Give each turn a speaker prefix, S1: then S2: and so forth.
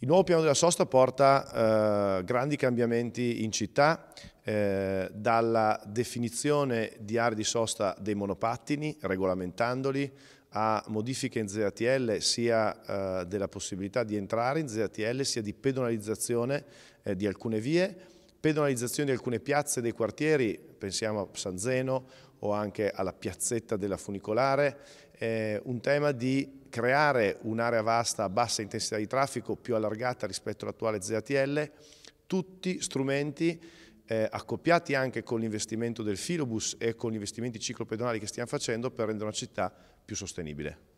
S1: Il nuovo piano della sosta porta eh, grandi cambiamenti in città, eh, dalla definizione di aree di sosta dei monopattini, regolamentandoli, a modifiche in ZATL sia eh, della possibilità di entrare in ZATL sia di pedonalizzazione eh, di alcune vie Pedonalizzazione di alcune piazze dei quartieri, pensiamo a San Zeno o anche alla piazzetta della funicolare, eh, un tema di creare un'area vasta a bassa intensità di traffico più allargata rispetto all'attuale ZTL, tutti strumenti eh, accoppiati anche con l'investimento del filobus e con gli investimenti ciclopedonali che stiamo facendo per rendere una città più sostenibile.